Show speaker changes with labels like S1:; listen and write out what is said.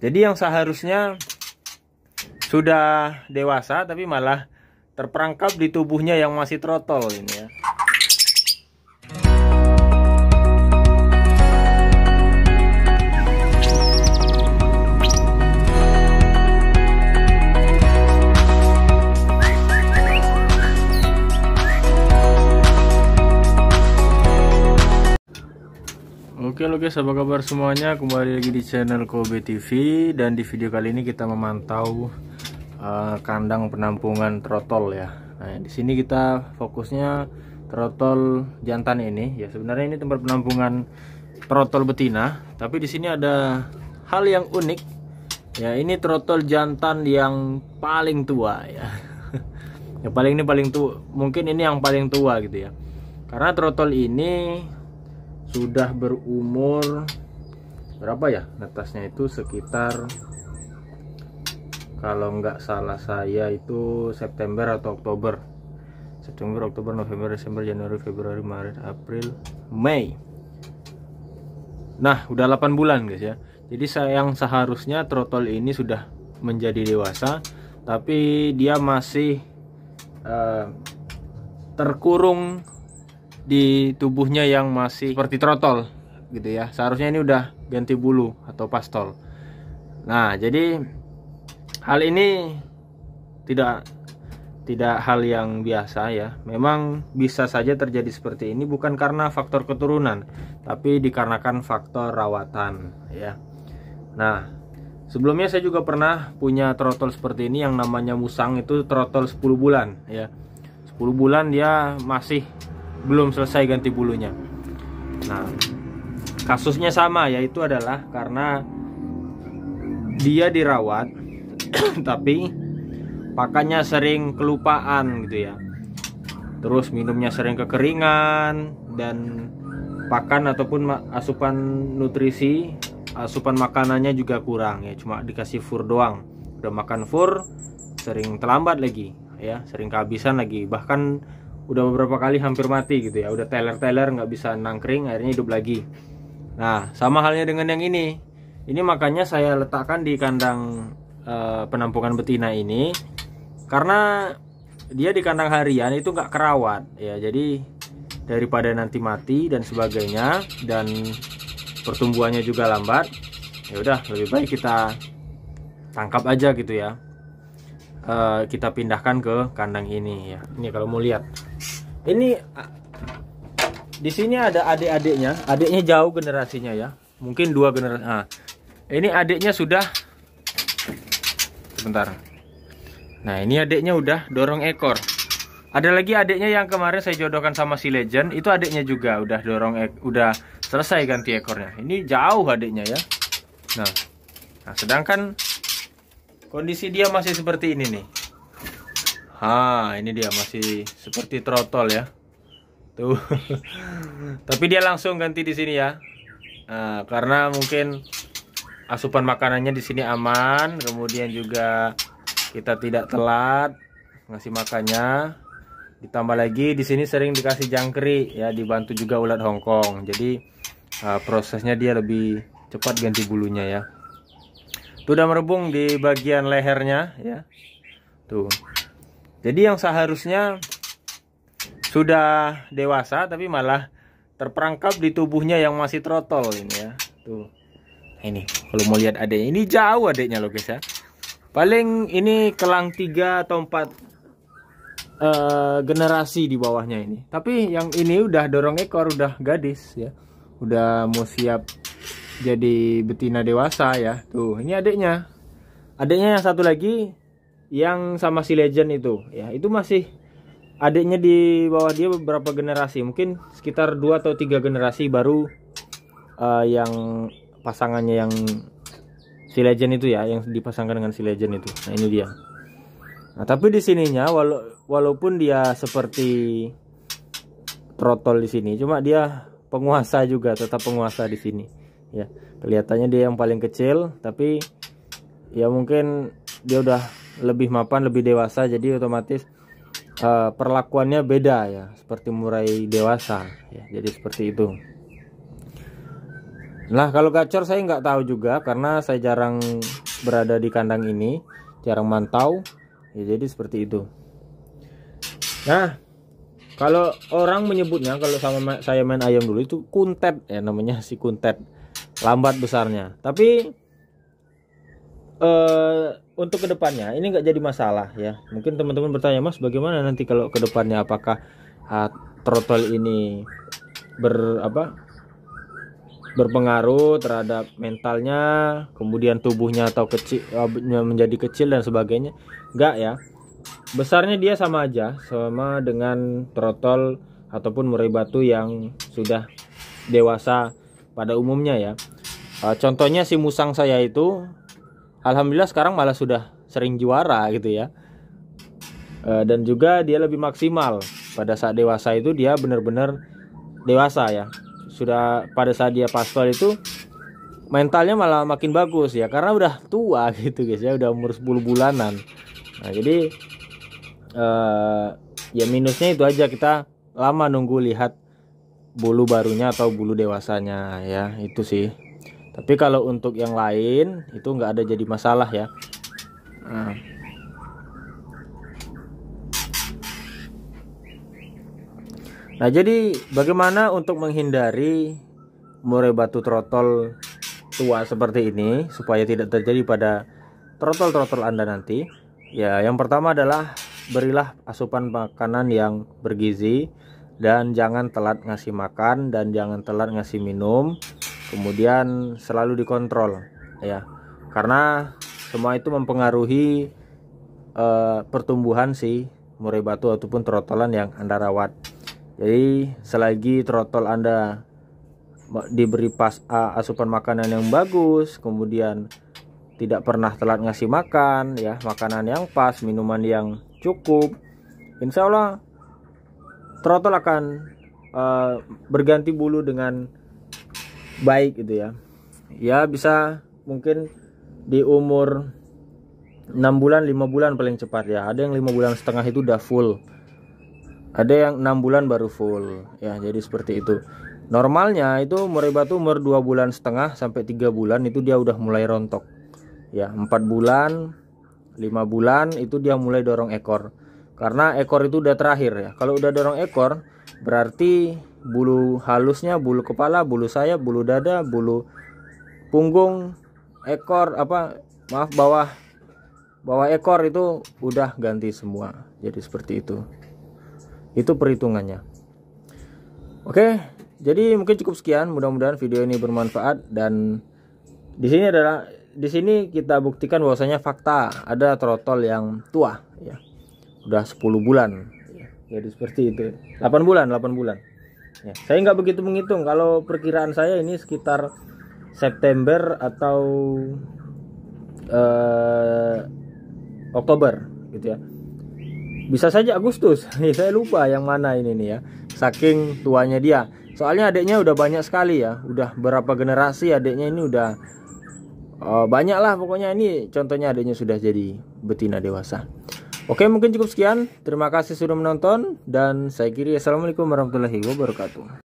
S1: jadi yang seharusnya sudah dewasa tapi malah terperangkap di tubuhnya yang masih trotol ini ya Oke lo guys, apa kabar semuanya? Kembali lagi di channel Kobe TV dan di video kali ini kita memantau uh, kandang penampungan trotol ya. Nah, di sini kita fokusnya trotol jantan ini. Ya, sebenarnya ini tempat penampungan trotol betina, tapi di sini ada hal yang unik. Ya, ini trotol jantan yang paling tua ya. ya paling ini paling tua, mungkin ini yang paling tua gitu ya. Karena trotol ini sudah berumur berapa ya netasnya itu sekitar kalau nggak salah saya itu September atau Oktober September, Oktober, November, Desember, Januari, Februari, Maret, April, Mei Nah udah 8 bulan guys ya Jadi sayang seharusnya trotol ini sudah menjadi dewasa Tapi dia masih uh, terkurung di tubuhnya yang masih seperti trotol gitu ya seharusnya ini udah ganti bulu atau pastol nah jadi hal ini tidak tidak hal yang biasa ya. Memang bisa saja terjadi seperti ini bukan karena faktor keturunan, tapi dikarenakan faktor rawatan ya. Nah, sebelumnya saya juga pernah punya trotol seperti ini yang namanya musang itu trotol 10 bulan ya. 10 bulan dia masih belum selesai ganti bulunya. Nah, kasusnya sama yaitu adalah karena dia dirawat tapi pakannya sering kelupaan gitu ya. Terus minumnya sering kekeringan dan pakan ataupun asupan nutrisi, asupan makanannya juga kurang ya, cuma dikasih fur doang. Udah makan fur sering terlambat lagi ya, sering kehabisan lagi. Bahkan udah beberapa kali hampir mati gitu ya udah teler-teler nggak bisa nangkring akhirnya hidup lagi nah sama halnya dengan yang ini ini makanya saya letakkan di kandang e, penampungan betina ini karena dia di kandang harian itu nggak kerawat ya jadi daripada nanti mati dan sebagainya dan pertumbuhannya juga lambat ya udah lebih baik kita tangkap aja gitu ya Eh, kita pindahkan ke kandang ini ya. Ini kalau mau lihat. Ini ah, di sini ada adik-adiknya. Adiknya jauh generasinya ya. Mungkin dua generasi. Nah, ini adiknya sudah sebentar. Nah, ini adiknya udah dorong ekor. Ada lagi adiknya yang kemarin saya jodohkan sama si Legend, itu adiknya juga udah dorong ek, udah selesai ganti ekornya. Ini jauh adiknya ya. Nah, nah sedangkan kondisi dia masih seperti ini nih ha ini dia masih seperti trotol ya tuh tapi dia langsung ganti di sini ya nah, karena mungkin asupan makanannya di sini aman kemudian juga kita tidak telat ngasih makannya ditambah lagi di sini sering dikasih jangkrik ya dibantu juga ulat Hongkong jadi uh, prosesnya dia lebih cepat ganti bulunya ya sudah merebung di bagian lehernya ya. Tuh. Jadi yang seharusnya sudah dewasa tapi malah terperangkap di tubuhnya yang masih trotol ini ya. Tuh. Nah, ini kalau mau lihat adek ini jauh adiknya loh guys ya. Paling ini kelang 3 atau 4 Uh, eh, generasi di bawahnya ini. Tapi yang ini udah dorong ekor, udah gadis ya. Udah mau siap jadi betina dewasa ya tuh ini adiknya adiknya yang satu lagi yang sama si legend itu ya itu masih adiknya di bawah dia beberapa generasi mungkin sekitar dua atau tiga generasi baru uh, yang pasangannya yang si legend itu ya yang dipasangkan dengan si legend itu nah ini dia nah tapi di sininya wala walaupun dia seperti trotol di sini cuma dia penguasa juga tetap penguasa di sini ya kelihatannya dia yang paling kecil tapi ya mungkin dia udah lebih mapan lebih dewasa jadi otomatis uh, perlakuannya beda ya seperti murai dewasa ya jadi seperti itu nah kalau gacor saya nggak tahu juga karena saya jarang berada di kandang ini jarang mantau ya jadi seperti itu nah kalau orang menyebutnya kalau sama saya main ayam dulu itu kuntet ya namanya si kuntet lambat besarnya tapi uh, untuk kedepannya ini nggak jadi masalah ya mungkin teman-teman bertanya mas bagaimana nanti kalau kedepannya apakah uh, throttle ini ber apa berpengaruh terhadap mentalnya kemudian tubuhnya atau kecil eh, menjadi kecil dan sebagainya nggak ya besarnya dia sama aja sama dengan trotol ataupun murai batu yang sudah dewasa pada umumnya ya uh, contohnya si musang saya itu alhamdulillah sekarang malah sudah sering juara gitu ya uh, dan juga dia lebih maksimal pada saat dewasa itu dia benar-benar dewasa ya sudah pada saat dia pastol itu mentalnya malah makin bagus ya karena udah tua gitu guys ya udah umur 10 bulanan nah jadi uh, ya minusnya itu aja kita lama nunggu lihat bulu barunya atau bulu dewasanya ya itu sih tapi kalau untuk yang lain itu nggak ada jadi masalah ya nah. nah jadi bagaimana untuk menghindari murai batu trotol tua seperti ini supaya tidak terjadi pada trotol-trotol anda nanti ya yang pertama adalah berilah asupan makanan yang bergizi dan jangan telat ngasih makan dan jangan telat ngasih minum kemudian selalu dikontrol ya karena semua itu mempengaruhi uh, pertumbuhan si murai batu ataupun trotolan yang anda rawat jadi selagi trotol anda diberi pas uh, asupan makanan yang bagus kemudian tidak pernah telat ngasih makan ya makanan yang pas minuman yang cukup insya Allah trotol akan uh, berganti bulu dengan baik gitu ya ya bisa mungkin di umur 6 bulan 5 bulan paling cepat ya ada yang 5 bulan setengah itu udah full ada yang 6 bulan baru full ya jadi seperti itu normalnya itu mereka tuh umur 2 bulan setengah sampai 3 bulan itu dia udah mulai rontok ya 4 bulan 5 bulan itu dia mulai dorong ekor karena ekor itu udah terakhir ya kalau udah dorong ekor berarti bulu halusnya bulu kepala bulu sayap bulu dada bulu punggung ekor apa maaf bawah bawah ekor itu udah ganti semua jadi seperti itu itu perhitungannya oke jadi mungkin cukup sekian mudah-mudahan video ini bermanfaat dan di sini adalah di sini kita buktikan bahwasanya fakta ada trotol yang tua ya udah 10 bulan ya, jadi seperti itu 8 bulan 8 bulan Ya, saya nggak begitu menghitung. Kalau perkiraan saya ini sekitar September atau uh, Oktober, gitu ya. Bisa saja Agustus. saya lupa yang mana ini nih ya. Saking tuanya dia. Soalnya adiknya udah banyak sekali ya. Udah berapa generasi adiknya ini udah uh, banyak lah pokoknya ini. Contohnya adiknya sudah jadi betina dewasa. Oke mungkin cukup sekian. Terima kasih sudah menonton dan saya kiri. Assalamualaikum warahmatullahi wabarakatuh.